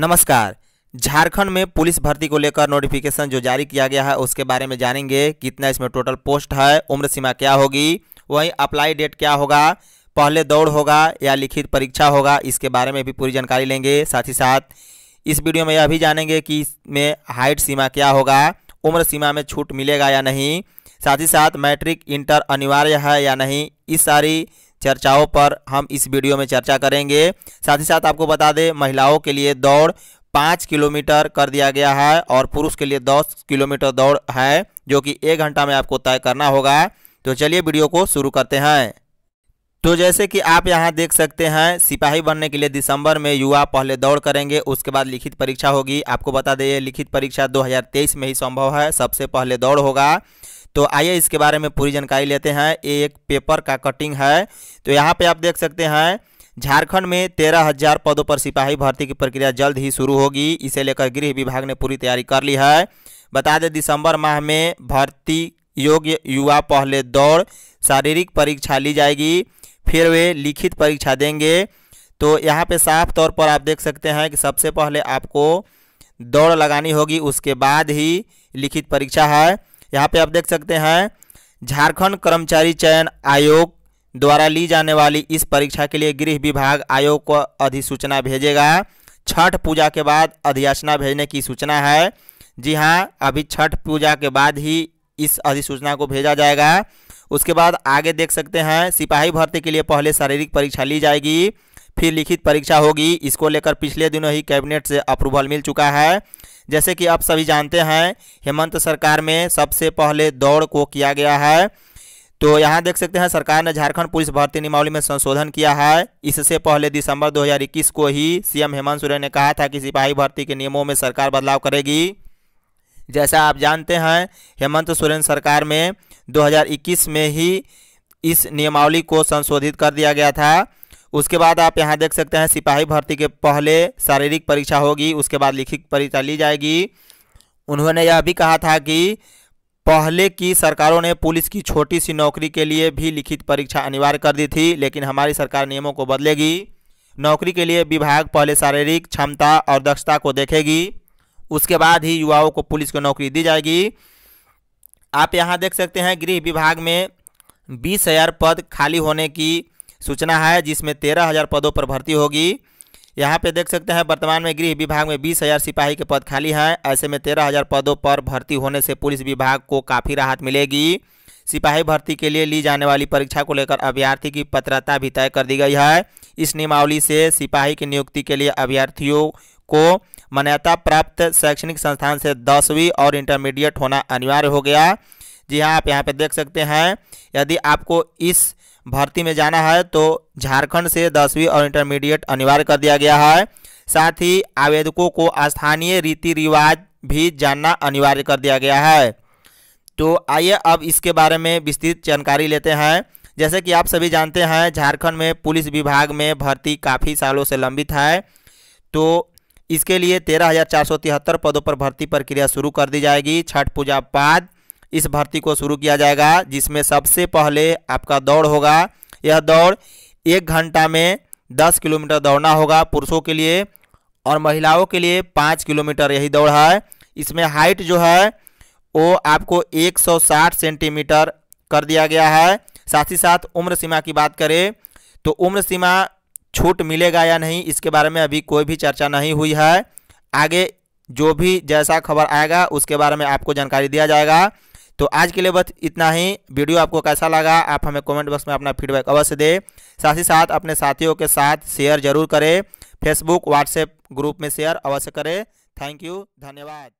नमस्कार झारखंड में पुलिस भर्ती को लेकर नोटिफिकेशन जो जारी किया गया है उसके बारे में जानेंगे कितना इसमें टोटल पोस्ट है उम्र सीमा क्या होगी वहीं अप्लाई डेट क्या होगा पहले दौड़ होगा या लिखित परीक्षा होगा इसके बारे में भी पूरी जानकारी लेंगे साथ ही साथ इस वीडियो में यह भी जानेंगे कि इसमें हाइट सीमा क्या होगा उम्र सीमा में छूट मिलेगा या नहीं साथ ही साथ मैट्रिक इंटर अनिवार्य है या नहीं इस सारी चर्चाओं पर हम इस वीडियो में चर्चा करेंगे साथ ही साथ आपको बता दें महिलाओं के लिए दौड़ पाँच किलोमीटर कर दिया गया है और पुरुष के लिए दस किलोमीटर दौड़ है जो कि एक घंटा में आपको तय करना होगा तो चलिए वीडियो को शुरू करते हैं तो जैसे कि आप यहां देख सकते हैं सिपाही बनने के लिए दिसंबर में युवा पहले दौड़ करेंगे उसके बाद लिखित परीक्षा होगी आपको बता दें लिखित परीक्षा 2023 में ही संभव है सबसे पहले दौड़ होगा तो आइए इसके बारे में पूरी जानकारी लेते हैं ये एक पेपर का कटिंग है तो यहाँ पे आप देख सकते हैं झारखंड में तेरह हजार पदों पर सिपाही भर्ती की प्रक्रिया जल्द ही शुरू होगी इसे लेकर गृह विभाग ने पूरी तैयारी कर ली है बता दें दिसंबर माह में भर्ती योग्य युवा पहले दौड़ शारीरिक परीक्षा ली जाएगी फिर वे लिखित परीक्षा देंगे तो यहाँ पे साफ तौर पर आप देख सकते हैं कि सबसे पहले आपको दौड़ लगानी होगी उसके बाद ही लिखित परीक्षा है यहाँ पे आप देख सकते हैं झारखंड कर्मचारी चयन आयोग द्वारा ली जाने वाली इस परीक्षा के लिए गृह विभाग आयोग को अधिसूचना भेजेगा छठ पूजा के बाद अधियाचना भेजने की सूचना है जी हाँ अभी छठ पूजा के बाद ही इस अधिसूचना को भेजा जाएगा उसके बाद आगे देख सकते हैं सिपाही भर्ती के लिए पहले शारीरिक परीक्षा ली जाएगी फिर लिखित परीक्षा होगी इसको लेकर पिछले दिनों ही कैबिनेट से अप्रूवल मिल चुका है जैसे कि आप सभी जानते हैं हेमंत सरकार में सबसे पहले दौड़ को किया गया है तो यहाँ देख सकते हैं सरकार ने झारखंड पुलिस भर्ती नियमावली में संशोधन किया है इससे पहले दिसंबर 2021 को ही सीएम हेमंत सोरेन ने कहा था कि सिपाही भर्ती के नियमों में सरकार बदलाव करेगी जैसा आप जानते हैं हेमंत सोरेन सरकार में 2021 में ही इस नियमावली को संशोधित कर दिया गया था उसके बाद आप यहाँ देख सकते हैं सिपाही भर्ती के पहले शारीरिक परीक्षा होगी उसके बाद लिखित परीक्षा ली जाएगी उन्होंने यह भी कहा था कि पहले की सरकारों ने पुलिस की छोटी सी नौकरी के लिए भी लिखित परीक्षा अनिवार्य कर दी थी लेकिन हमारी सरकार नियमों को बदलेगी नौकरी के लिए विभाग पहले शारीरिक क्षमता और दक्षता को देखेगी उसके बाद ही युवाओं को पुलिस को नौकरी दी जाएगी आप यहाँ देख सकते हैं गृह विभाग में बीस हज़ार पद खाली होने की सूचना है जिसमें तेरह हज़ार पदों पर भर्ती होगी यहाँ पे देख सकते हैं वर्तमान में गृह विभाग में बीस हज़ार सिपाही के पद खाली हैं ऐसे में तेरह हज़ार पदों पर भर्ती होने से पुलिस विभाग को काफ़ी राहत मिलेगी सिपाही भर्ती के लिए ली जाने वाली परीक्षा को लेकर अभ्यर्थी की पत्रता भी तय कर दी गई है इस नियमावली से सिपाही की नियुक्ति के लिए अभ्यर्थियों को मान्यता प्राप्त शैक्षणिक संस्थान से दसवीं और इंटरमीडिएट होना अनिवार्य हो गया जी हाँ आप यहाँ पर देख सकते हैं यदि आपको इस भर्ती में जाना है तो झारखंड से दसवीं और इंटरमीडिएट अनिवार्य कर दिया गया है साथ ही आवेदकों को स्थानीय रीति रिवाज भी जानना अनिवार्य कर दिया गया है तो आइए अब इसके बारे में विस्तृत जानकारी लेते हैं जैसे कि आप सभी जानते हैं झारखंड में पुलिस विभाग में भर्ती काफ़ी सालों से लंबित है तो इसके लिए तेरह हज़ार चार सौ तिहत्तर पदों पर भर्ती प्रक्रिया शुरू कर दी जाएगी छठ पूजा बाद इस भर्ती को शुरू किया जाएगा जिसमें सबसे पहले आपका दौड़ होगा यह दौड़ एक घंटा में दस किलोमीटर दौड़ना होगा पुरुषों के लिए और महिलाओं के लिए पाँच किलोमीटर यही दौड़ है इसमें हाइट जो है वो आपको 160 सेंटीमीटर कर दिया गया है साथ ही साथ उम्र सीमा की बात करें तो उम्र सीमा छूट मिलेगा या नहीं इसके बारे में अभी कोई भी चर्चा नहीं हुई है आगे जो भी जैसा खबर आएगा उसके बारे में आपको जानकारी दिया जाएगा तो आज के लिए बस इतना ही वीडियो आपको कैसा लगा आप हमें कमेंट बॉक्स में अपना फीडबैक अवश्य दें साथ ही साथ अपने साथियों के साथ शेयर जरूर करें फेसबुक व्हाट्सएप ग्रुप में शेयर अवश्य करें थैंक यू धन्यवाद